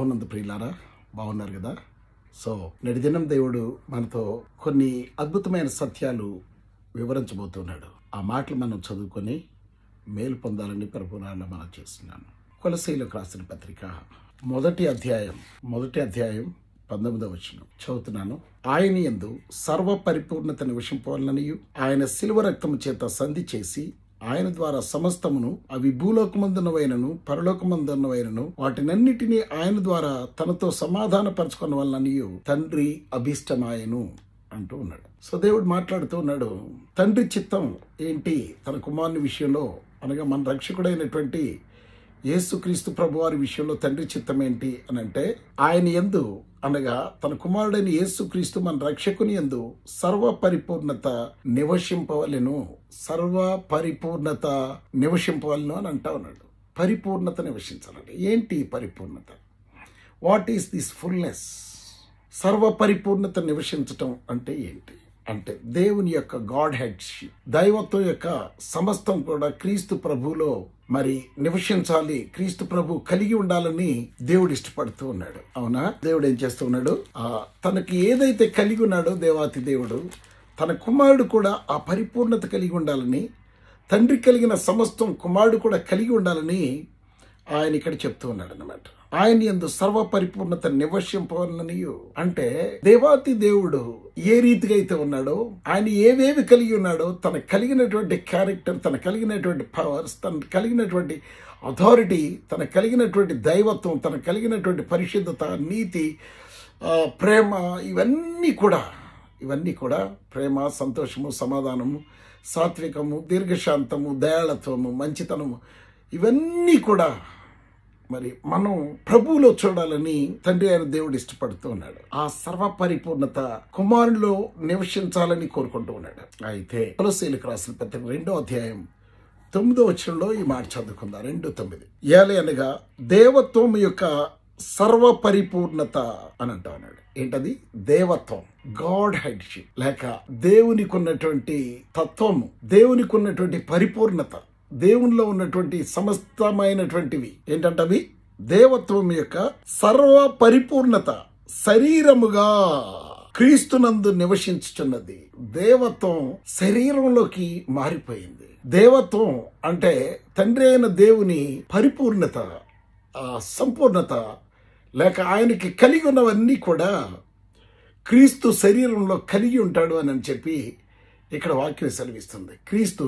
ప్రభునంద ప్రియులారా బాగున్నారు కదా సో దినం దేవుడు మనతో కొన్ని అద్భుతమైన సత్యాలు వివరించబోతున్నాడు ఆ మాటలు మనం చదువుకొని మేలు పొందాలని ప్రభునాలు మనం చేస్తున్నాను కొలసీలకు రాసిన పత్రిక మొదటి అధ్యాయం మొదటి అధ్యాయం పంతొమ్మిదవ వచ్చిన చదువుతున్నాను ఆయన ఎందు సర్వ పరిపూర్ణతను విషం పోలననియు ఆయన సిల్వ రక్తము చేత సంధి చేసి ఆయన ద్వారా సమస్తమును అవి భూలోకమందునవైనను పరలోకమందున్నవైనను వాటినన్నిటినీ ఆయన ద్వారా తనతో సమాధానపరచుకున్న వల్లనియు తండ్రి అభిష్టమాయను అంటూ ఉన్నాడు సో దేవుడు మాట్లాడుతూ ఉన్నాడు తండ్రి చిత్తం ఏంటి తన కుమారుని విషయంలో అనగా మన రక్షకుడైనటువంటి యేసుక్రీస్తు ప్రభు వారి విషయంలో తండ్రి చిత్తం ఏంటి అని అంటే ఆయన ఎందు అనగా తన కుమారుడైన యేసుక్రీస్తు మన రక్షకుని ఎందు సర్వ పరిపూర్ణత నివసింపవలను సర్వ పరిపూర్ణత నివసింపవలను అని అంటా ఉన్నాడు పరిపూర్ణత నివసించాలండి ఏంటి పరిపూర్ణత వాట్ ఈస్ దిస్ ఫుల్నెస్ సర్వ పరిపూర్ణత నివసించటం అంటే ఏంటి అంటే దేవుని యొక్క గాడ్ హెడ్షిప్ దైవత్వం యొక్క సమస్తం కూడా క్రీస్తు ప్రభులో మరి నివసించాలి క్రీస్తు ప్రభు కలిగి ఉండాలని దేవుడు ఇష్టపడుతూ ఉన్నాడు అవునా దేవుడు ఏం చేస్తూ ఉన్నాడు ఆ తనకి ఏదైతే కలిగి ఉన్నాడో దేవాతి దేవుడు తన కుమారుడు కూడా ఆ పరిపూర్ణత కలిగి ఉండాలని తండ్రి కలిగిన సమస్తం కుమారుడు కూడా కలిగి ఉండాలని ఆయన ఇక్కడ చెప్తూ ఉన్నాడు అనమాట ఆయన ఎందు సర్వ పరిపూర్ణత నివసింపవలననియు అంటే దేవాతి దేవుడు ఏ రీతిగా అయితే ఉన్నాడో ఆయన ఏవేవి కలిగి ఉన్నాడో తన కలిగినటువంటి క్యారెక్టర్ తన కలిగినటువంటి పవర్స్ తన కలిగినటువంటి అథారిటీ తన కలిగినటువంటి దైవత్వం తన కలిగినటువంటి పరిశుద్ధత నీతి ప్రేమ ఇవన్నీ కూడా ఇవన్నీ కూడా ప్రేమ సంతోషము సమాధానము సాత్వికము దీర్ఘశాంతము దయాళత్వము మంచితనము ఇవన్నీ కూడా మరి మనం ప్రభువులో చూడాలని తండ్రి అయిన దేవుడు ఇష్టపడుతూ ఉన్నాడు ఆ సర్వ పరిపూర్ణత కుమారులో నివసించాలని కోరుకుంటూ ఉన్నాడు అయితే తులసీలకు రాసిన పత్రిక రెండో అధ్యాయం తొమ్మిదో వచ్చంలో ఈ మాట చదువుకుందా రెండు తొమ్మిది ఏలే అనగా దేవత్వం యొక్క సర్వ పరిపూర్ణత అని అంటా ఉన్నాడు ఏంటది దేవత్వం గాడ్ హెడ్షిప్ లేక దేవునికి ఉన్నటువంటి తత్వము దేవునికి ఉన్నటువంటి పరిపూర్ణత దేవునిలో ఉన్నటువంటి సమస్తమైనటువంటివి ఏంటంటే అవి దేవత్వం యొక్క సర్వ పరిపూర్ణత శరీరముగా క్రీస్తునందు నివసించుచున్నది దేవత్వం శరీరంలోకి మారిపోయింది దేవత్వం అంటే తండ్రి అయిన దేవుని పరిపూర్ణత సంపూర్ణత లేక ఆయనకి కలిగి ఉన్నవన్నీ కూడా క్రీస్తు శరీరంలో కలిగి ఉంటాడు అని చెప్పి ఇక్కడ వాక్యం సెలవిస్తుంది క్రీస్తు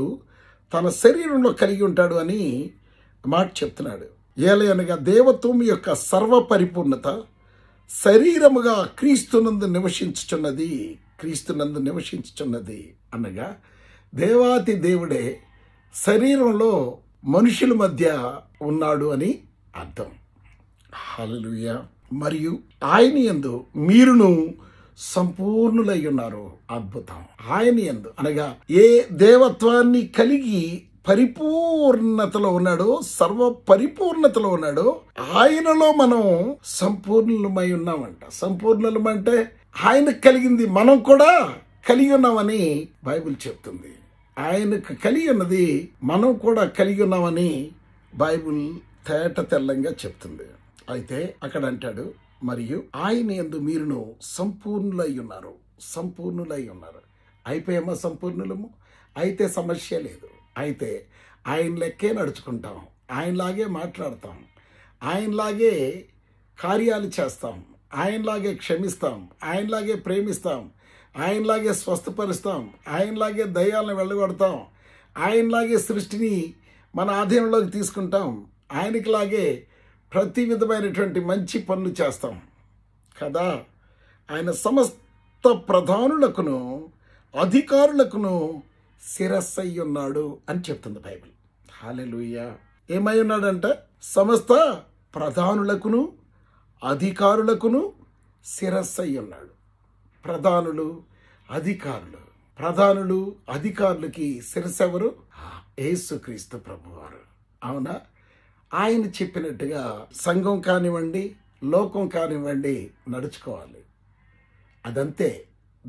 తన శరీరంలో కలిగి ఉంటాడు అని మాట చెప్తున్నాడు ఏలయనగా దేవత్వం యొక్క సర్వ పరిపూర్ణత శరీరముగా క్రీస్తునందు నివసించుచున్నది క్రీస్తునందు నివసించుచున్నది అనగా దేవాతి దేవుడే శరీరంలో మనుషుల మధ్య ఉన్నాడు అని అర్థం హలలుయ మరియు ఆయన ఎందు మీరును సంపూర్ణులై ఉన్నారు అద్భుతం ఆయన ఎందు అనగా ఏ దేవత్వాన్ని కలిగి పరిపూర్ణతలో ఉన్నాడో సర్వ పరిపూర్ణతలో ఉన్నాడో ఆయనలో మనం సంపూర్ణులమై ఉన్నామంట సంపూర్ణులమంటే అంటే కలిగింది మనం కూడా కలిగి ఉన్నామని బైబిల్ చెప్తుంది ఆయనకు కలిగి ఉన్నది మనం కూడా కలిగి ఉన్నామని బైబిల్ తేట తెల్లంగా చెప్తుంది అయితే అక్కడ అంటాడు మరియు ఆయన ఎందు మీరును సంపూర్ణులై ఉన్నారు సంపూర్ణులై ఉన్నారు అయిపోయేమో సంపూర్ణులము అయితే సమస్య లేదు అయితే ఆయన లెక్కే నడుచుకుంటాం ఆయనలాగే మాట్లాడతాం ఆయనలాగే కార్యాలు చేస్తాం ఆయనలాగే క్షమిస్తాం ఆయనలాగే ప్రేమిస్తాం ఆయనలాగే స్వస్థపరుస్తాం ఆయనలాగే దయాలను వెళ్ళగొడతాం ఆయనలాగే సృష్టిని మన ఆధీనంలోకి తీసుకుంటాం ఆయనకిలాగే ప్రతి విధమైనటువంటి మంచి పనులు చేస్తాం కదా ఆయన సమస్త ప్రధానులకును అధికారులకును శిరస్సై ఉన్నాడు అని చెప్తుంది బైబిల్ లూయ ఏమై ఉన్నాడంటే సమస్త ప్రధానులకును అధికారులకును శిరస్సై ఉన్నాడు ప్రధానులు అధికారులు ప్రధానులు అధికారులకి శిరస్సు ఎవరు యేసుక్రీస్తు ప్రభువారు అవునా ఆయన చెప్పినట్టుగా సంఘం కానివ్వండి లోకం కానివ్వండి నడుచుకోవాలి అదంతే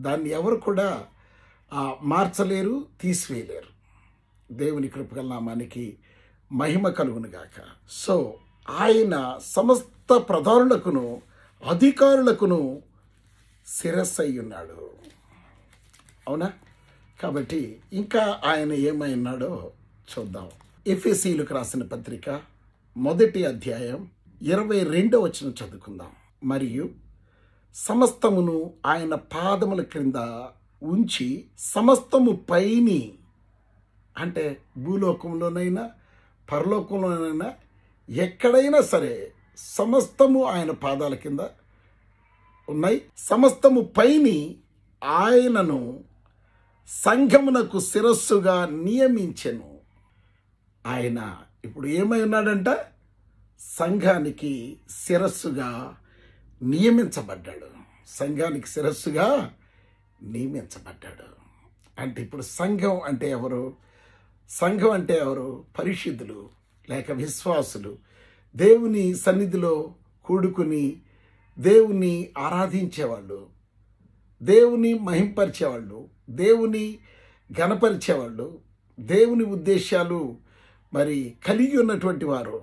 దాన్ని ఎవరు కూడా మార్చలేరు తీసివేయలేరు దేవుని కృపగల నామానికి మహిమ కలుగునుగాక సో ఆయన సమస్త ప్రధానులకును అధికారులకును శిరస్సై ఉన్నాడు అవునా కాబట్టి ఇంకా ఆయన ఏమైనాడో చూద్దాం ఎఫ్ఎసీలకు రాసిన పత్రిక మొదటి అధ్యాయం ఇరవై రెండో వచ్చిన చదువుకుందాం మరియు సమస్తమును ఆయన పాదముల క్రింద ఉంచి సమస్తము పైని అంటే భూలోకంలోనైనా పరలోకంలోనైనా ఎక్కడైనా సరే సమస్తము ఆయన పాదాల కింద ఉన్నాయి సమస్తము పైని ఆయనను సంఘమునకు శిరస్సుగా నియమించెను ఆయన ఇప్పుడు ఏమై ఉన్నాడంట సంఘానికి శిరస్సుగా నియమించబడ్డాడు సంఘానికి శిరస్సుగా నియమించబడ్డాడు అంటే ఇప్పుడు సంఘం అంటే ఎవరు సంఘం అంటే ఎవరు పరిశుద్ధులు లేక విశ్వాసులు దేవుని సన్నిధిలో కూడుకుని దేవుని ఆరాధించేవాళ్ళు దేవుని మహింపరిచేవాళ్ళు దేవుని గణపరిచేవాళ్ళు దేవుని ఉద్దేశాలు మరి కలిగి ఉన్నటువంటి వారు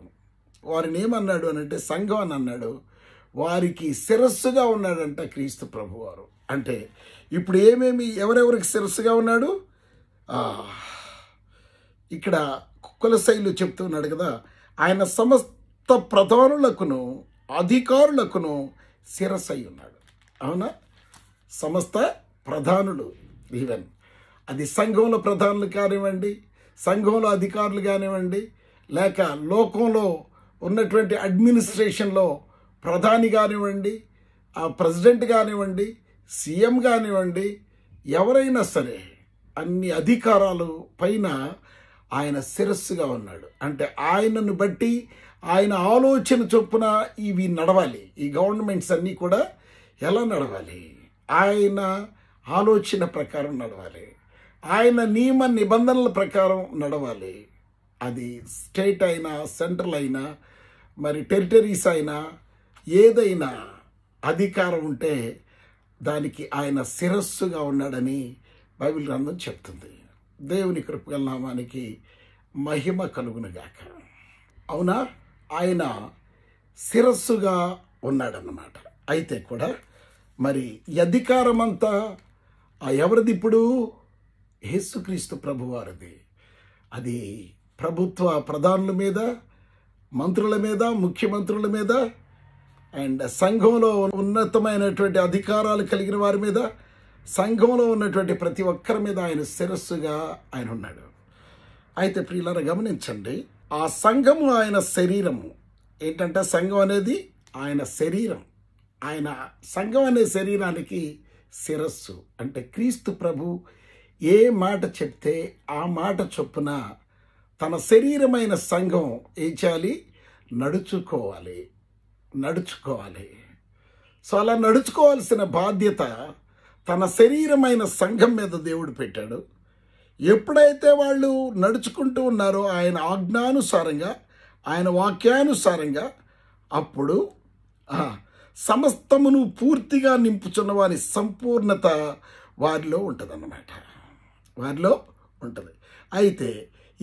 వారిని ఏమన్నాడు అని అంటే సంఘం అని అన్నాడు వారికి శిరస్సుగా ఉన్నాడంట క్రీస్తు ప్రభువారు అంటే ఇప్పుడు ఏమేమి ఎవరెవరికి శిరస్సుగా ఉన్నాడు ఇక్కడ శైలు చెప్తున్నాడు కదా ఆయన సమస్త ప్రధానులకును అధికారులకును అయి ఉన్నాడు అవునా సమస్త ప్రధానులు ఈవెన్ అది సంఘంలో ప్రధానులు కానివ్వండి సంఘంలో అధికారులు కానివ్వండి లేక లోకంలో ఉన్నటువంటి అడ్మినిస్ట్రేషన్లో ప్రధాని కానివ్వండి ఆ ప్రెసిడెంట్ కానివ్వండి సీఎం కానివ్వండి ఎవరైనా సరే అన్ని అధికారాలు పైన ఆయన శిరస్సుగా ఉన్నాడు అంటే ఆయనను బట్టి ఆయన ఆలోచన చొప్పున ఇవి నడవాలి ఈ గవర్నమెంట్స్ అన్నీ కూడా ఎలా నడవాలి ఆయన ఆలోచన ప్రకారం నడవాలి ఆయన నియమ నిబంధనల ప్రకారం నడవాలి అది స్టేట్ అయినా సెంట్రల్ అయినా మరి టెరిటరీస్ అయినా ఏదైనా అధికారం ఉంటే దానికి ఆయన శిరస్సుగా ఉన్నాడని బైబిల్ గ్రంథం చెప్తుంది దేవుని కృపగల నామానికి మహిమ కలుగునగాక అవునా ఆయన శిరస్సుగా ఉన్నాడన్నమాట అయితే కూడా మరి అధికారమంతా ఎవరిది ఇప్పుడు యేసుక్రీస్తు ప్రభువారిది అది ప్రభుత్వ ప్రధానుల మీద మంత్రుల మీద ముఖ్యమంత్రుల మీద అండ్ సంఘంలో ఉన్నతమైనటువంటి అధికారాలు కలిగిన వారి మీద సంఘంలో ఉన్నటువంటి ప్రతి ఒక్కరి మీద ఆయన శిరస్సుగా ఆయన ఉన్నాడు అయితే ప్రియులను గమనించండి ఆ సంఘము ఆయన శరీరము ఏంటంటే సంఘం అనేది ఆయన శరీరం ఆయన సంఘం అనే శరీరానికి శిరస్సు అంటే క్రీస్తు ప్రభు ఏ మాట చెప్తే ఆ మాట చొప్పున తన శరీరమైన సంఘం ఏం చేయాలి నడుచుకోవాలి నడుచుకోవాలి సో అలా నడుచుకోవాల్సిన బాధ్యత తన శరీరమైన సంఘం మీద దేవుడు పెట్టాడు ఎప్పుడైతే వాళ్ళు నడుచుకుంటూ ఉన్నారో ఆయన ఆజ్ఞానుసారంగా ఆయన వాక్యానుసారంగా అప్పుడు సమస్తమును పూర్తిగా నింపుచున్న వారి సంపూర్ణత వారిలో ఉంటుందన్నమాట వారిలో ఉంటుంది అయితే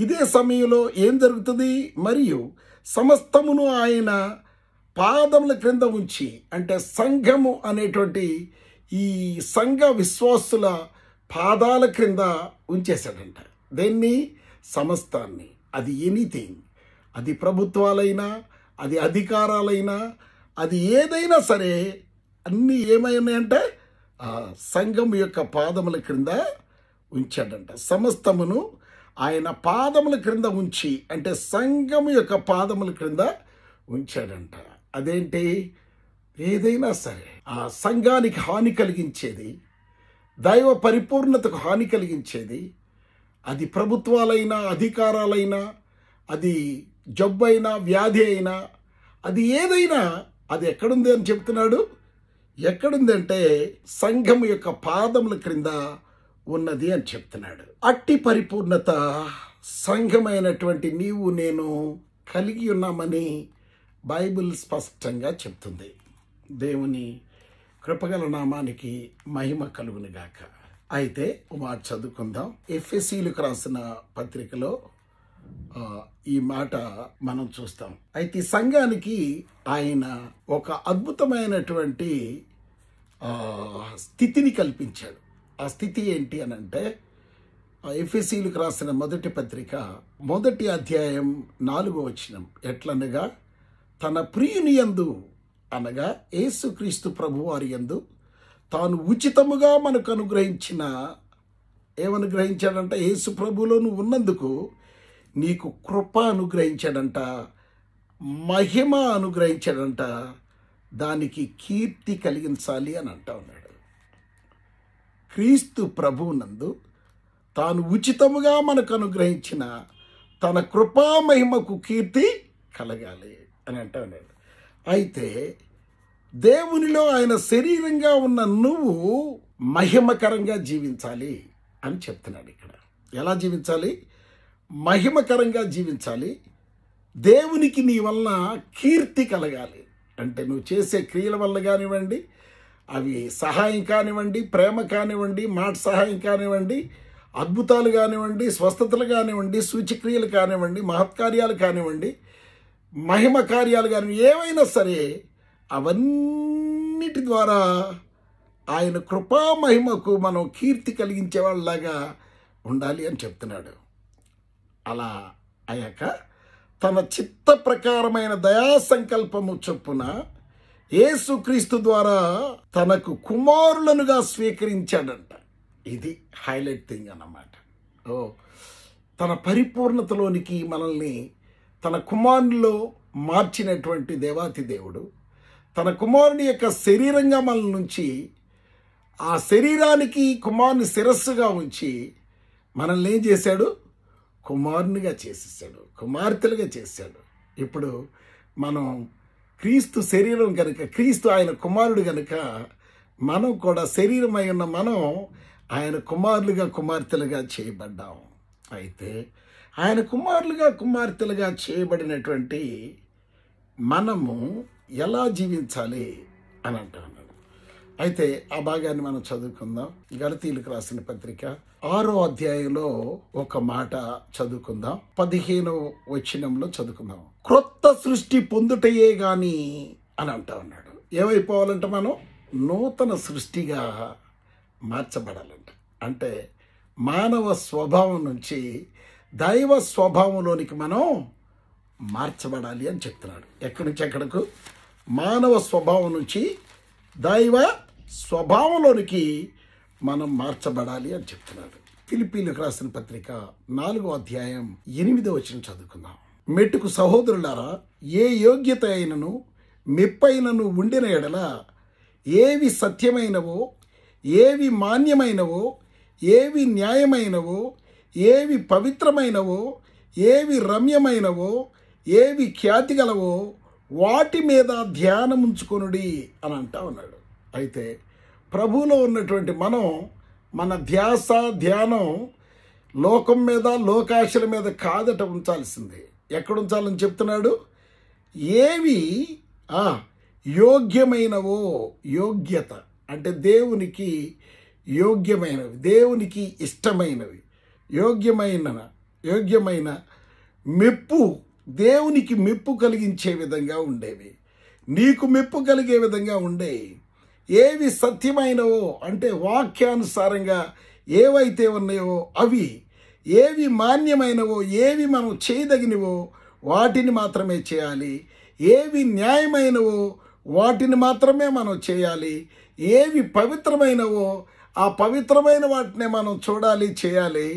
ఇదే సమయంలో ఏం జరుగుతుంది మరియు సమస్తమును ఆయన పాదముల క్రింద ఉంచి అంటే సంఘము అనేటువంటి ఈ సంఘ విశ్వాసుల పాదాల క్రింద ఉంచేశాడంట దేన్ని సమస్తాన్ని అది ఎనీథింగ్ అది ప్రభుత్వాలైనా అది అధికారాలైనా అది ఏదైనా సరే అన్నీ ఏమైనాయంటే సంఘం యొక్క పాదముల క్రింద ఉంచాడంట సమస్తమును ఆయన పాదముల క్రింద ఉంచి అంటే సంఘము యొక్క పాదముల క్రింద ఉంచాడంట అదేంటి ఏదైనా సరే ఆ సంఘానికి హాని కలిగించేది దైవ పరిపూర్ణతకు హాని కలిగించేది అది ప్రభుత్వాలైనా అధికారాలైనా అది జబ్బు అయినా వ్యాధి అయినా అది ఏదైనా అది ఎక్కడుంది అని చెప్తున్నాడు ఎక్కడుందంటే సంఘం యొక్క పాదముల క్రింద ఉన్నది అని చెప్తున్నాడు అట్టి పరిపూర్ణత సంఘమైనటువంటి నీవు నేను కలిగి ఉన్నామని బైబిల్ స్పష్టంగా చెప్తుంది దేవుని కృపగల నామానికి మహిమ గాక అయితే మాట చదువుకుందాం ఎఫ్ఎస్సీలకు రాసిన పత్రికలో ఈ మాట మనం చూస్తాం అయితే సంఘానికి ఆయన ఒక అద్భుతమైనటువంటి స్థితిని కల్పించాడు ఆ స్థితి ఏంటి అని అంటే ఎఫ్ఎస్సీలకు రాసిన మొదటి పత్రిక మొదటి అధ్యాయం నాలుగో వచ్చిన ఎట్లనగా తన ప్రియుని యందు అనగా ఏసుక్రీస్తు ప్రభువారి యందు తాను ఉచితముగా మనకు అనుగ్రహించిన ఏమనుగ్రహించాడంట యేసు ప్రభులో ఉన్నందుకు నీకు కృప అనుగ్రహించాడంట మహిమ అనుగ్రహించాడంట దానికి కీర్తి కలిగించాలి అని అంటా క్రీస్తు ప్రభునందు తాను ఉచితముగా మనకు అనుగ్రహించిన తన కృపా మహిమకు కీర్తి కలగాలి అని అంటాడు అయితే దేవునిలో ఆయన శరీరంగా ఉన్న నువ్వు మహిమకరంగా జీవించాలి అని చెప్తున్నాడు ఇక్కడ ఎలా జీవించాలి మహిమకరంగా జీవించాలి దేవునికి నీ వలన కీర్తి కలగాలి అంటే నువ్వు చేసే క్రియల వల్ల కానివ్వండి అవి సహాయం కానివ్వండి ప్రేమ కానివ్వండి మాట సహాయం కానివ్వండి అద్భుతాలు కానివ్వండి స్వస్థతలు కానివ్వండి సూచిక్రియలు కానివ్వండి మహత్కార్యాలు కానివ్వండి మహిమ కార్యాలు కానీ ఏవైనా సరే అవన్నిటి ద్వారా ఆయన కృపా మహిమకు మనం కీర్తి కలిగించే వాళ్ళలాగా ఉండాలి అని చెప్తున్నాడు అలా అయ్యాక తన చిత్త ప్రకారమైన దయా సంకల్పము చొప్పున ఏసుక్రీస్తు ద్వారా తనకు కుమారులనుగా స్వీకరించాడంట ఇది హైలైట్ థింగ్ అన్నమాట ఓ తన పరిపూర్ణతలోనికి మనల్ని తన కుమారుల్లో మార్చినటువంటి దేవాతి దేవుడు తన కుమారుని యొక్క శరీరంగా మన నుంచి ఆ శరీరానికి కుమారుని శిరస్సుగా ఉంచి మనల్ని ఏం చేశాడు కుమారునిగా చేసేసాడు కుమార్తెలుగా చేశాడు ఇప్పుడు మనం క్రీస్తు శరీరం కనుక క్రీస్తు ఆయన కుమారుడు కనుక మనం కూడా శరీరమై ఉన్న మనం ఆయన కుమారులుగా కుమార్తెలుగా చేయబడ్డాం అయితే ఆయన కుమారులుగా కుమార్తెలుగా చేయబడినటువంటి మనము ఎలా జీవించాలి అని అంటాను అయితే ఆ భాగాన్ని మనం చదువుకుందాం గలతీలకు రాసిన పత్రిక ఆరో అధ్యాయంలో ఒక మాట చదువుకుందాం పదిహేను వచ్చినంలో చదువుకుందాం క్రొత్త సృష్టి పొందుటయే గాని అని అంటా ఉన్నాడు ఏమైపోవాలంటే మనం నూతన సృష్టిగా మార్చబడాలంట అంటే మానవ స్వభావం నుంచి దైవ స్వభావంలోనికి మనం మార్చబడాలి అని చెప్తున్నాడు ఎక్కడి నుంచి ఎక్కడకు మానవ స్వభావం నుంచి దైవ స్వభావంలోనికి మనం మార్చబడాలి అని చెప్తున్నాడు ఫిలిపీలకు రాసిన పత్రిక నాలుగో అధ్యాయం ఎనిమిదో వచ్చిన చదువుకుందాం మెట్టుకు సహోదరులారా ఏ యోగ్యత అయినను మెప్పైనను ఉండిన ఎడల ఏవి సత్యమైనవో ఏవి మాన్యమైనవో ఏవి న్యాయమైనవో ఏవి పవిత్రమైనవో ఏవి రమ్యమైనవో ఏవి ఖ్యాతిగలవో వాటి మీద ధ్యానం ఉంచుకొనుడి అని అంటా ఉన్నాడు అయితే ప్రభువులో ఉన్నటువంటి మనం మన ధ్యాస ధ్యానం లోకం మీద లోకాశల మీద కాదట ఉంచాల్సింది ఎక్కడ ఉంచాలని చెప్తున్నాడు ఏవి యోగ్యమైనవో యోగ్యత అంటే దేవునికి యోగ్యమైనవి దేవునికి ఇష్టమైనవి యోగ్యమైన యోగ్యమైన మెప్పు దేవునికి మెప్పు కలిగించే విధంగా ఉండేవి నీకు మెప్పు కలిగే విధంగా ఉండేవి ఏవి సత్యమైనవో అంటే వాక్యానుసారంగా ఏవైతే ఉన్నాయో అవి ఏవి మాన్యమైనవో ఏవి మనం చేయదగినవో వాటిని మాత్రమే చేయాలి ఏవి న్యాయమైనవో వాటిని మాత్రమే మనం చేయాలి ఏవి పవిత్రమైనవో ఆ పవిత్రమైన వాటినే మనం చూడాలి చేయాలి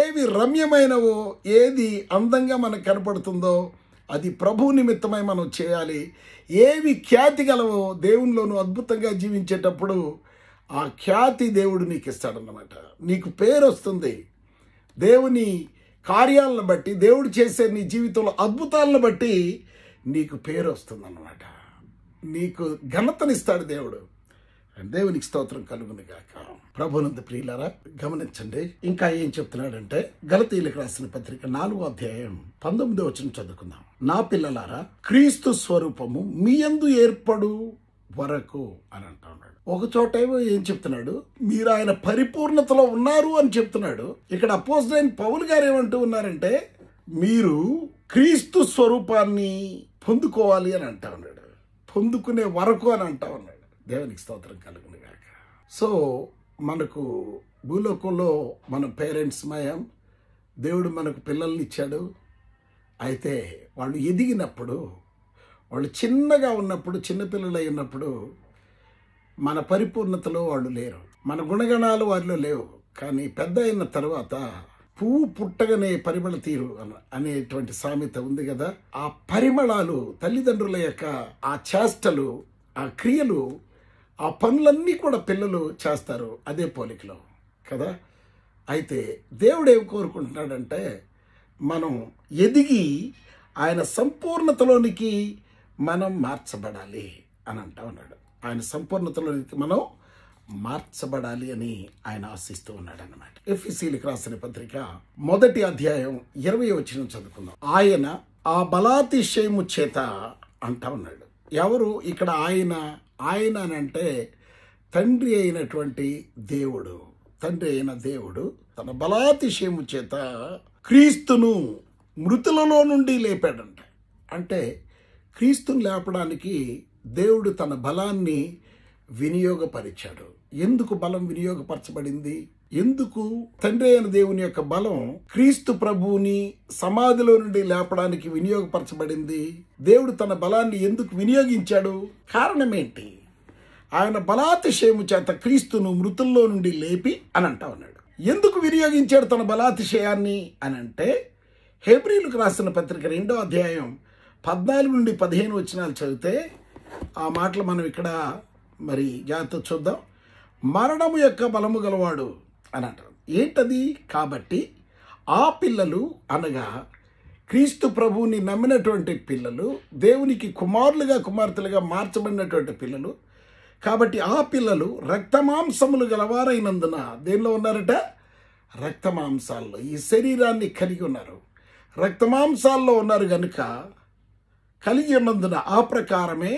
ఏవి రమ్యమైనవో ఏది అందంగా మనకు కనపడుతుందో అది ప్రభు నిమిత్తమై మనం చేయాలి ఏవి ఖ్యాతి గలవో దేవునిలోనూ అద్భుతంగా జీవించేటప్పుడు ఆ ఖ్యాతి దేవుడు నీకు ఇస్తాడన్నమాట నీకు పేరు వస్తుంది దేవుని కార్యాలను బట్టి దేవుడు చేసే నీ జీవితంలో అద్భుతాలను బట్టి నీకు పేరు వస్తుందన్నమాట నీకు ఘనతనిస్తాడు దేవుడు దేవునికి స్తోత్రం కలుగును గాక ప్రభునంద ప్రియులారా గమనించండి ఇంకా ఏం చెప్తున్నాడంటే గలతీలకు రాసిన పత్రిక నాలుగో అధ్యాయం పంతొమ్మిదో వచ్చిన చదువుకుందాం నా పిల్లలారా క్రీస్తు స్వరూపము మీ ఎందు ఏర్పడు వరకు అని అంటా ఉన్నాడు ఒక చోటేమో ఏం చెప్తున్నాడు మీరు ఆయన పరిపూర్ణతలో ఉన్నారు అని చెప్తున్నాడు ఇక్కడ అపోజ్ అయిన పౌన్ గారు ఏమంటూ ఉన్నారంటే మీరు క్రీస్తు స్వరూపాన్ని పొందుకోవాలి అని అంటా ఉన్నాడు పొందుకునే వరకు అని అంటా ఉన్నాడు దేవునికి స్తోత్రం కలుగును కాక సో మనకు భూలోకంలో మన పేరెంట్స్ మయం దేవుడు మనకు పిల్లల్ని ఇచ్చాడు అయితే వాళ్ళు ఎదిగినప్పుడు వాళ్ళు చిన్నగా ఉన్నప్పుడు చిన్నపిల్లలై ఉన్నప్పుడు మన పరిపూర్ణతలో వాళ్ళు లేరు మన గుణగణాలు వారిలో లేవు కానీ పెద్ద అయిన తర్వాత పువ్వు పుట్టగనే పరిమళ తీరు అనేటువంటి సామెత ఉంది కదా ఆ పరిమళాలు తల్లిదండ్రుల యొక్క ఆ చేష్టలు ఆ క్రియలు ఆ పనులన్నీ కూడా పిల్లలు చేస్తారు అదే పోలికలో కదా అయితే దేవుడు ఏం కోరుకుంటున్నాడంటే మనం ఎదిగి ఆయన సంపూర్ణతలోనికి మనం మార్చబడాలి అని అంటా ఉన్నాడు ఆయన సంపూర్ణతలోనికి మనం మార్చబడాలి అని ఆయన ఆశిస్తూ ఉన్నాడనమాట ఎఫ్ఈసీలకు రాసిన పత్రిక మొదటి అధ్యాయం ఇరవై వచ్చిన చదువుకుందాం ఆయన ఆ బలాతిశయము చేత అంటా ఉన్నాడు ఎవరు ఇక్కడ ఆయన ఆయన అంటే తండ్రి అయినటువంటి దేవుడు తండ్రి అయిన దేవుడు తన బలాతిశయము చేత క్రీస్తును మృతులలో నుండి లేపాడంట అంటే క్రీస్తును లేపడానికి దేవుడు తన బలాన్ని వినియోగపరిచాడు ఎందుకు బలం వినియోగపరచబడింది ఎందుకు తండ్రి అయిన దేవుని యొక్క బలం క్రీస్తు ప్రభువుని సమాధిలో నుండి లేపడానికి వినియోగపరచబడింది దేవుడు తన బలాన్ని ఎందుకు వినియోగించాడు కారణమేంటి ఆయన బలాతిశయము చేత క్రీస్తును మృతుల్లో నుండి లేపి అని అంటా ఉన్నాడు ఎందుకు వినియోగించాడు తన బలాతిశయాన్ని అని అంటే హెబ్రిలకు రాసిన పత్రిక రెండో అధ్యాయం పద్నాలుగు నుండి పదిహేను వచనాలు చదివితే ఆ మాటలు మనం ఇక్కడ మరి జాగ్రత్త చూద్దాం మరణము యొక్క బలము గలవాడు అని అంటారు ఏంటది కాబట్టి ఆ పిల్లలు అనగా క్రీస్తు ప్రభువుని నమ్మినటువంటి పిల్లలు దేవునికి కుమారులుగా కుమార్తెలుగా మార్చబడినటువంటి పిల్లలు కాబట్టి ఆ పిల్లలు రక్తమాంసములు గలవారైనందున దేనిలో ఉన్నారట రక్తమాంసాల్లో ఈ శరీరాన్ని కలిగి ఉన్నారు రక్తమాంసాల్లో ఉన్నారు కనుక కలిగి ఉన్నందున ఆ ప్రకారమే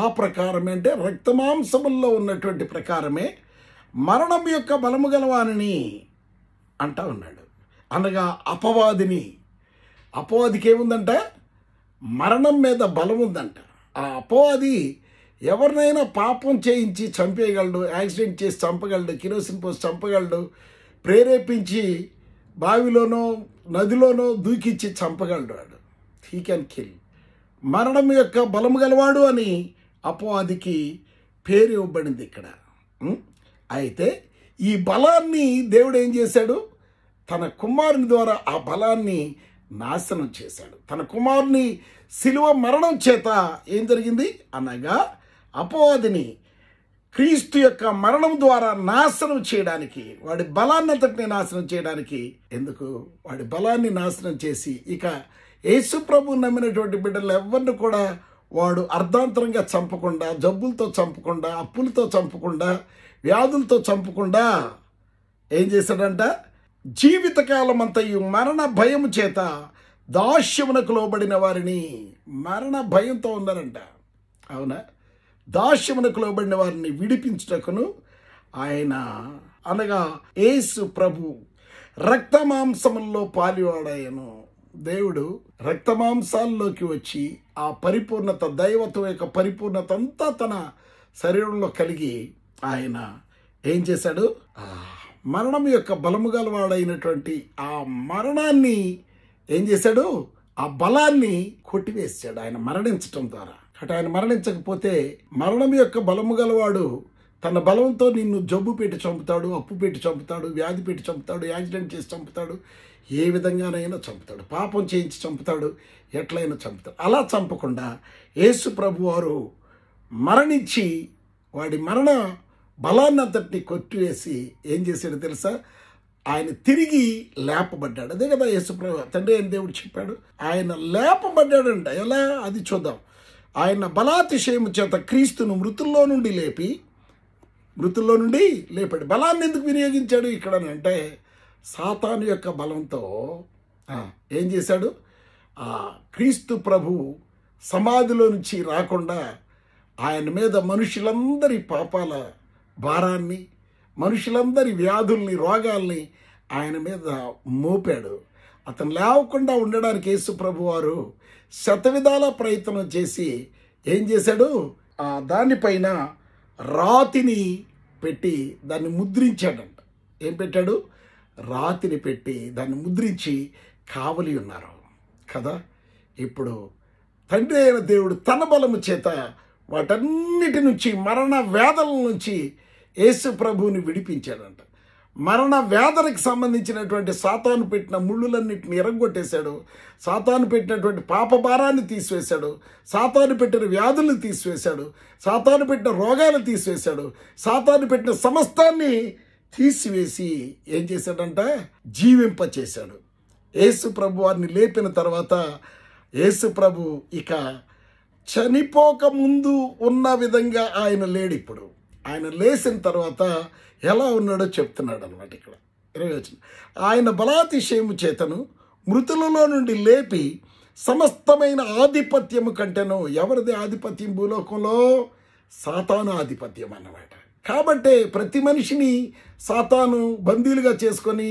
ఆ ప్రకారమే అంటే రక్తమాంసముల్లో ఉన్నటువంటి ప్రకారమే మరణం యొక్క బలము గలవానని అంటా ఉన్నాడు అనగా అపవాదిని అపవాదికి ఏముందంటే మరణం మీద బలం ఉందంట ఆ అపవాది ఎవరినైనా పాపం చేయించి చంపేయగలడు యాక్సిడెంట్ చేసి చంపగలడు కిరోసిన్ పోసి చంపగలడు ప్రేరేపించి బావిలోనో నదిలోనో దూకిచ్చి చంపగలడు వాడు హీ క్యాన్ కిల్ మరణం యొక్క బలము గలవాడు అని అపవాదికి పేరు ఇవ్వబడింది ఇక్కడ అయితే ఈ బలాన్ని దేవుడు ఏం చేశాడు తన కుమారుని ద్వారా ఆ బలాన్ని నాశనం చేశాడు తన కుమారుని శిలువ మరణం చేత ఏం జరిగింది అనగా అపవాదిని క్రీస్తు యొక్క మరణం ద్వారా నాశనం చేయడానికి వాడి బలాన్ని అంతటిని నాశనం చేయడానికి ఎందుకు వాడి బలాన్ని నాశనం చేసి ఇక యేసు ప్రభు నమ్మినటువంటి బిడ్డలు ఎవరిని కూడా వాడు అర్ధాంతరంగా చంపకుండా జబ్బులతో చంపకుండా అప్పులతో చంపకుండా వ్యాధులతో చంపకుండా ఏం చేశాడంట జీవితకాలం అంతా ఈ మరణ భయం చేత దాస్యమునకు లోబడిన వారిని మరణ భయంతో ఉన్నారంట అవునా దాస్యమునకు లోబడిన వారిని విడిపించుటకును ఆయన అనగా యేసు ప్రభు రక్తమాంసముల్లో పాలివాడాయను దేవుడు రక్తమాంసాల్లోకి వచ్చి ఆ పరిపూర్ణత దైవత్వం యొక్క పరిపూర్ణత అంతా తన శరీరంలో కలిగి ఆయన ఏం చేశాడు మరణం యొక్క బలము గలవాడైనటువంటి ఆ మరణాన్ని ఏం చేశాడు ఆ బలాన్ని కొట్టివేసాడు ఆయన మరణించటం ద్వారా అటు ఆయన మరణించకపోతే మరణం యొక్క బలము గలవాడు తన బలంతో నిన్ను జబ్బు పెట్టి చంపుతాడు అప్పు పెట్టి చంపుతాడు వ్యాధి పెట్టి చంపుతాడు యాక్సిడెంట్ చేసి చంపుతాడు ఏ విధంగానైనా చంపుతాడు పాపం చేయించి చంపుతాడు ఎట్లయినా చంపుతాడు అలా చంపకుండా యేసు ప్రభు వారు మరణించి వాడి మరణ బలాన్నంతటిని కొట్టివేసి ఏం చేశాడో తెలుసా ఆయన తిరిగి లేపబడ్డాడు అదే కదా యేసుప్రభు తండ్రి అని దేవుడు చెప్పాడు ఆయన లేపబడ్డాడండి ఎలా అది చూద్దాం ఆయన బలాతిశయము చేత క్రీస్తును మృతుల్లో నుండి లేపి మృతుల్లో నుండి లేపాడు బలాన్ని ఎందుకు వినియోగించాడు ఇక్కడ అంటే సాతాను యొక్క బలంతో ఏం చేశాడు క్రీస్తు ప్రభు సమాధిలో నుంచి రాకుండా ఆయన మీద మనుషులందరి పాపాల భారాన్ని మనుషులందరి వ్యాధుల్ని రోగాల్ని ఆయన మీద మోపాడు అతను లేవకుండా ఉండడానికి యేసు ప్రభు వారు శతవిధాల ప్రయత్నం చేసి ఏం చేశాడు దానిపైన రాతిని పెట్టి దాన్ని ముద్రించాడంట ఏం పెట్టాడు రాతిని పెట్టి దాన్ని ముద్రించి కావలి ఉన్నారు కదా ఇప్పుడు తండ్రి అయిన దేవుడు తన బలము చేత వాటన్నిటి నుంచి మరణ వేదల నుంచి యేసు ప్రభువుని విడిపించాడంట మరణ వేదనకు సంబంధించినటువంటి సాతాను పెట్టిన ముళ్ళులన్నింటిని ఎరగొట్టేశాడు సాతాను పెట్టినటువంటి పాపభారాన్ని తీసివేశాడు సాతాను పెట్టిన వ్యాధులను తీసివేశాడు సాతాను పెట్టిన రోగాలు తీసివేశాడు సాతాను పెట్టిన సమస్తాన్ని తీసివేసి ఏం చేశాడంట జీవింప చేశాడు యేసు ప్రభు వారిని లేపిన తర్వాత యేసు ప్రభు ఇక చనిపోక ముందు ఉన్న విధంగా ఆయన లేడిప్పుడు ఆయన లేచిన తర్వాత ఎలా ఉన్నాడో చెప్తున్నాడు అనమాట ఇక్కడ ఇరవై వచ్చిన ఆయన బలాతిశయము చేతను మృతులలో నుండి లేపి సమస్తమైన ఆధిపత్యము కంటేనో ఎవరిది ఆధిపత్యం భూలోకంలో సాతాను ఆధిపత్యం అన్నమాట కాబట్టి ప్రతి మనిషిని సాతాను బందీలుగా చేసుకొని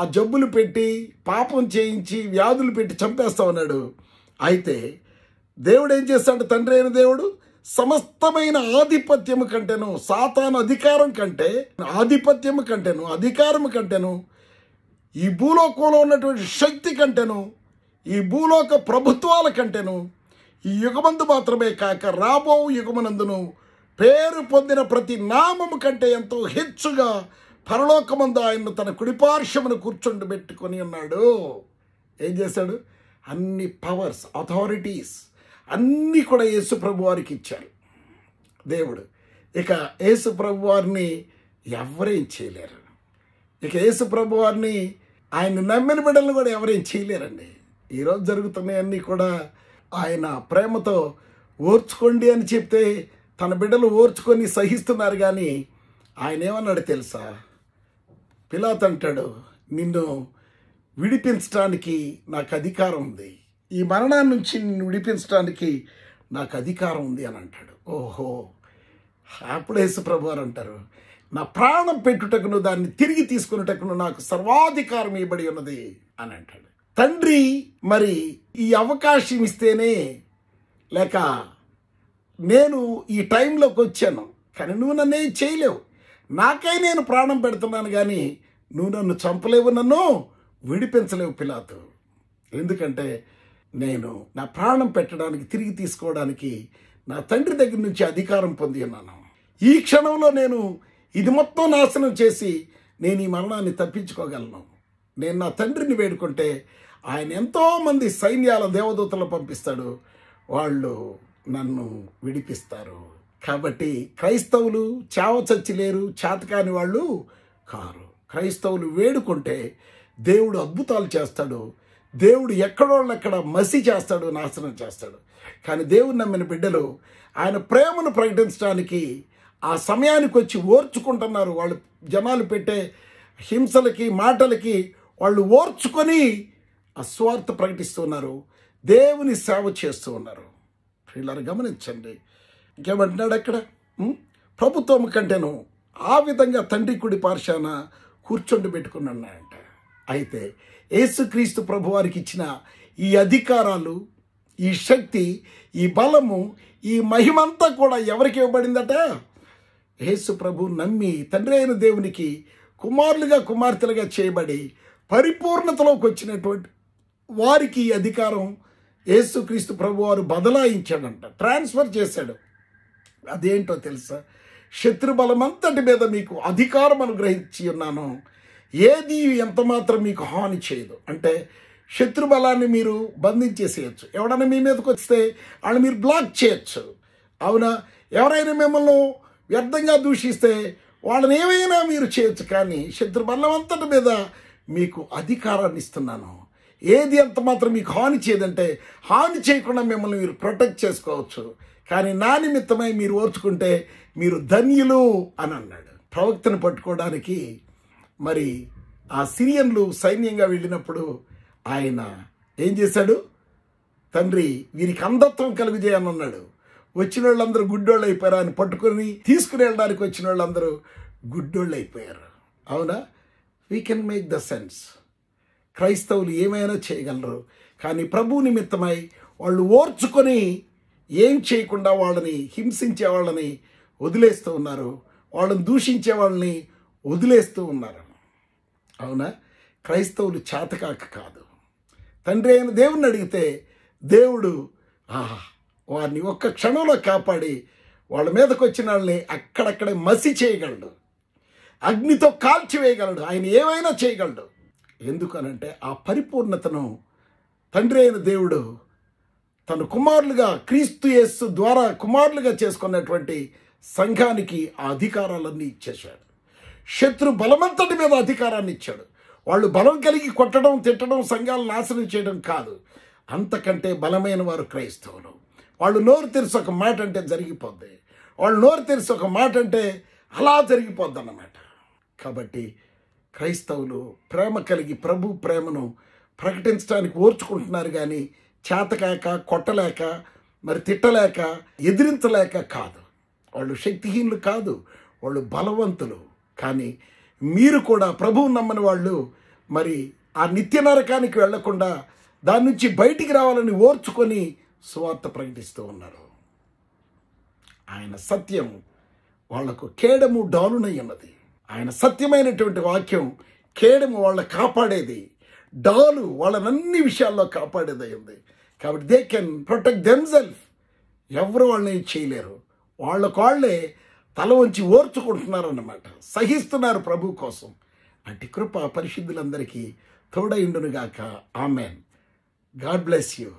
ఆ జబ్బులు పెట్టి పాపం చేయించి వ్యాధులు పెట్టి చంపేస్తా ఉన్నాడు అయితే దేవుడు ఏం చేస్తాడు తండ్రి అయిన దేవుడు సమస్తమైన ఆధిపత్యము కంటేను సాతాన అధికారం కంటే ఆధిపత్యము కంటేను అధికారము కంటేను ఈ భూలోకంలో ఉన్నటువంటి శక్తి కంటేను ఈ భూలోక ప్రభుత్వాల కంటేను ఈ యుగమందు మాత్రమే కాక రాబో యుగమనందును పేరు పొందిన ప్రతి నామము కంటే ఎంతో హెచ్చుగా పరలోకమందు ఆయన తన కుడిపార్శ్వమును కూర్చుండి పెట్టుకొని ఉన్నాడు ఏం చేశాడు అన్ని పవర్స్ అథారిటీస్ అన్నీ కూడా యేసు ప్రభు వారికి ఇచ్చారు దేవుడు ఇక యేసు ప్రభు వారిని ఎవరేం చేయలేరు ఇక యేసు ప్రభు వారిని ఆయన నమ్మిన బిడ్డలను కూడా ఎవరేం చేయలేరండి ఈరోజు జరుగుతున్నాయన్నీ కూడా ఆయన ప్రేమతో ఓర్చుకోండి అని చెప్తే తన బిడ్డలు ఓర్చుకొని సహిస్తున్నారు కానీ ఆయన ఏమన్నాడు తెలుసా పిలాత్ అంటాడు నిన్ను విడిపించడానికి నాకు అధికారం ఉంది ఈ మరణాన్ని నుంచి నిన్ను విడిపించడానికి నాకు అధికారం ఉంది అని అంటాడు ఓహో అప్పుడేసు ప్రభు అని అంటారు నా ప్రాణం పెట్టుటకును దాన్ని తిరిగి తీసుకునేటకును నాకు సర్వాధికారం ఇవ్వబడి ఉన్నది అని అంటాడు తండ్రి మరి ఈ అవకాశం ఇస్తేనే లేక నేను ఈ టైంలోకి వచ్చాను కానీ నువ్వు నన్ను ఏం చేయలేవు నాకై నేను ప్రాణం పెడుతున్నాను కానీ నువ్వు నన్ను చంపలేవు నన్ను విడిపించలేవు పిలాతో ఎందుకంటే నేను నా ప్రాణం పెట్టడానికి తిరిగి తీసుకోవడానికి నా తండ్రి దగ్గర నుంచి అధికారం పొంది ఉన్నాను ఈ క్షణంలో నేను ఇది మొత్తం నాశనం చేసి నేను ఈ మరణాన్ని తప్పించుకోగలను నేను నా తండ్రిని వేడుకుంటే ఆయన ఎంతోమంది సైన్యాల దేవదూతలు పంపిస్తాడు వాళ్ళు నన్ను విడిపిస్తారు కాబట్టి క్రైస్తవులు చావచచ్చి లేరు చేతకాని వాళ్ళు కారు క్రైస్తవులు వేడుకుంటే దేవుడు అద్భుతాలు చేస్తాడు దేవుడు ఎక్కడోళ్ళెక్కడ మసి చేస్తాడు నాశనం చేస్తాడు కానీ దేవుడు నమ్మిన బిడ్డలు ఆయన ప్రేమను ప్రకటించడానికి ఆ సమయానికి వచ్చి ఓర్చుకుంటున్నారు వాళ్ళు జనాలు పెట్టే హింసలకి మాటలకి వాళ్ళు ఓర్చుకొని అస్వార్థ ప్రకటిస్తున్నారు దేవుని సేవ చేస్తూ ఉన్నారు వీళ్ళని గమనించండి ఇంకేమంటున్నాడు అక్కడ ప్రభుత్వం కంటేను ఆ విధంగా తండ్రి కుడి పార్శాన కూర్చొండి పెట్టుకుని అయితే యేసుక్రీస్తు ప్రభు వారికి ఇచ్చిన ఈ అధికారాలు ఈ శక్తి ఈ బలము ఈ మహిమంతా కూడా ఎవరికి ఇవ్వబడిందట యేసు ప్రభు నమ్మి తండ్రి అయిన దేవునికి కుమారులుగా కుమార్తెలుగా చేయబడి పరిపూర్ణతలోకి వచ్చినటువంటి వారికి ఈ అధికారం యేసుక్రీస్తు ప్రభు వారు బదలాయించాడంట ట్రాన్స్ఫర్ చేశాడు అదేంటో తెలుసా శత్రు బలం అంతటి మీద మీకు అధికారం అనుగ్రహించి ఉన్నాను ఏది ఎంత మాత్రం మీకు హాని చేయదు అంటే శత్రు బలాన్ని మీరు బంధించేసేయచ్చు ఎవడైనా మీ మీదకి వస్తే వాళ్ళు మీరు బ్లాక్ చేయొచ్చు అవునా ఎవరైనా మిమ్మల్ని వ్యర్థంగా దూషిస్తే వాళ్ళని ఏమైనా మీరు చేయొచ్చు కానీ శత్రు బలం అంతటి మీద మీకు అధికారాన్ని ఇస్తున్నాను ఏది ఎంత మాత్రం మీకు హాని చేయదంటే హాని చేయకుండా మిమ్మల్ని మీరు ప్రొటెక్ట్ చేసుకోవచ్చు కానీ నా నిమిత్తమై మీరు ఓర్చుకుంటే మీరు ధన్యులు అని అన్నాడు ప్రవక్తను పట్టుకోవడానికి మరి ఆ సిరియన్లు సైన్యంగా వెళ్ళినప్పుడు ఆయన ఏం చేశాడు తండ్రి వీరికి అంధత్వం కలుగు చేయనన్నాడు వచ్చిన వాళ్ళందరూ గుడ్డోళ్ళు అయిపోయారు ఆయన పట్టుకొని తీసుకుని వెళ్ళడానికి వచ్చిన వాళ్ళందరూ గుడ్డోళ్ళు అయిపోయారు అవునా we can make the sense క్రైస్తవులు ఏమైనా చేయగలరు కానీ ప్రభు నిమిత్తమై వాళ్ళు ఓర్చుకొని ఏం చేయకుండా వాళ్ళని హింసించే వాళ్ళని వదిలేస్తూ ఉన్నారు వాళ్ళని దూషించే వాళ్ళని వదిలేస్తూ ఉన్నారు అవునా క్రైస్తవులు చేతకాక కాదు తండ్రి అయిన దేవుణ్ణి అడిగితే దేవుడు ఆహా వారిని ఒక్క క్షణంలో కాపాడి వాళ్ళ మీదకు వచ్చిన వాళ్ళని అక్కడక్కడే మసి చేయగలడు అగ్నితో కాల్చివేయగలడు ఆయన ఏమైనా చేయగలడు ఎందుకనంటే ఆ పరిపూర్ణతను తండ్రి అయిన దేవుడు తను కుమారులుగా క్రీస్తు యేస్సు ద్వారా కుమారులుగా చేసుకున్నటువంటి సంఘానికి ఆ అధికారాలన్నీ ఇచ్చేశాడు శత్రు బలమంతటి మీద అధికారాన్ని ఇచ్చాడు వాళ్ళు బలం కలిగి కొట్టడం తిట్టడం సంఘాలు నాశనం చేయడం కాదు అంతకంటే బలమైన వారు క్రైస్తవులు వాళ్ళు నోరు తెరిచి ఒక మాట అంటే జరిగిపోద్ది వాళ్ళు నోరు తెరిచి ఒక మాట అంటే అలా జరిగిపోద్ది అన్నమాట కాబట్టి క్రైస్తవులు ప్రేమ కలిగి ప్రభు ప్రేమను ప్రకటించడానికి ఓర్చుకుంటున్నారు కానీ చేతకాక కొట్టలేక మరి తిట్టలేక ఎదిరించలేక కాదు వాళ్ళు శక్తిహీనులు కాదు వాళ్ళు బలవంతులు కానీ మీరు కూడా ప్రభువు నమ్మని వాళ్ళు మరి ఆ నిత్య నరకానికి వెళ్లకుండా దాని నుంచి బయటికి రావాలని ఓర్చుకొని సువార్త ప్రకటిస్తూ ఉన్నారు ఆయన సత్యం వాళ్లకు కేడము డాలునై ఉన్నది ఆయన సత్యమైనటువంటి వాక్యం కేడము వాళ్ళ కాపాడేది డాలు వాళ్ళని అన్ని విషయాల్లో కాపాడేది ఉంది కాబట్టి దే కెన్ ప్రొటెక్ట్ దెమ్సెల్ఫ్ ఎవరు వాళ్ళని చేయలేరు వాళ్ళకు వాళ్ళే తల వంచి ఓర్చుకుంటున్నారన్నమాట సహిస్తున్నారు ప్రభు కోసం అటు కృప పరిశుద్ధులందరికీ తోడైండునుగాక ఆమెన్ గాడ్ బ్లెస్ యూ